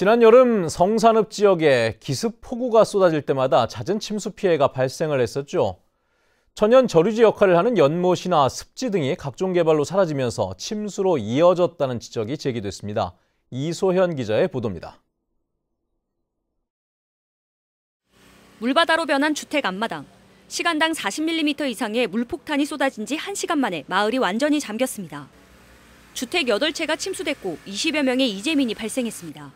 지난 여름 성산읍 지역에 기습 폭우가 쏟아질 때마다 잦은 침수 피해가 발생을 했었죠. 천연 저류지 역할을 하는 연못이나 습지 등이 각종 개발로 사라지면서 침수로 이어졌다는 지적이 제기됐습니다. 이소현 기자의 보도입니다. 물바다로 변한 주택 앞마당. 시간당 40mm 이상의 물폭탄이 쏟아진 지 1시간 만에 마을이 완전히 잠겼습니다. 주택 8채가 침수됐고 20여 명의 이재민이 발생했습니다.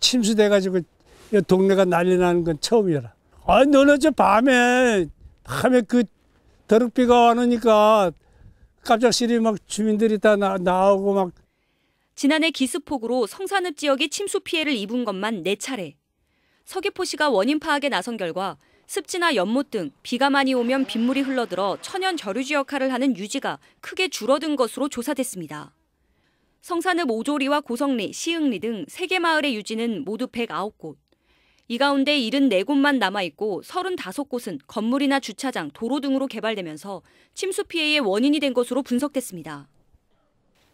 침수돼가지고 동네가 난리 나는 건 처음이라. 아, 너는 저 밤에, 밤에 그 더럽비가 와놓니까 깜짝실이 막 주민들이 다 나, 나오고 막. 지난해 기습폭우로 성산읍 지역이 침수 피해를 입은 것만 네차례 서귀포시가 원인 파악에 나선 결과 습지나 연못 등 비가 많이 오면 빗물이 흘러들어 천연 저류지 역할을 하는 유지가 크게 줄어든 것으로 조사됐습니다. 성산읍 오조리와 고성리, 시흥리 등 3개 마을의 유지는 모두 109곳. 이 가운데 74곳만 남아있고 35곳은 건물이나 주차장, 도로 등으로 개발되면서 침수 피해의 원인이 된 것으로 분석됐습니다.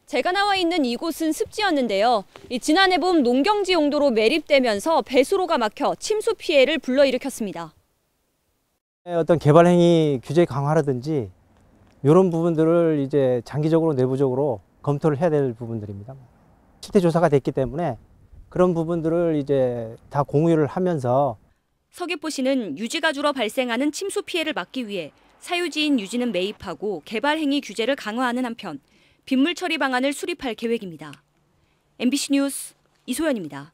제가 나와 있는 이곳은 습지였는데요. 지난해 봄 농경지 용도로 매립되면서 배수로가 막혀 침수 피해를 불러일으켰습니다. 네, 어떤 개발 행위 규제 강화라든지 이런 부분들을 이제 장기적으로 내부적으로 검토를 해야 될 부분들입니다. 실태 조사가 됐기 때문에 그런 부분들을 이제 다 공유를 하면서 서귀포시는 유지가 줄어 발생하는 침수 피해를 막기 위해 사유지인 유지는 매입하고 개발 행위 규제를 강화하는 한편 빗물 처리 방안을 수립할 계획입니다. MBC 뉴스 이소연입니다.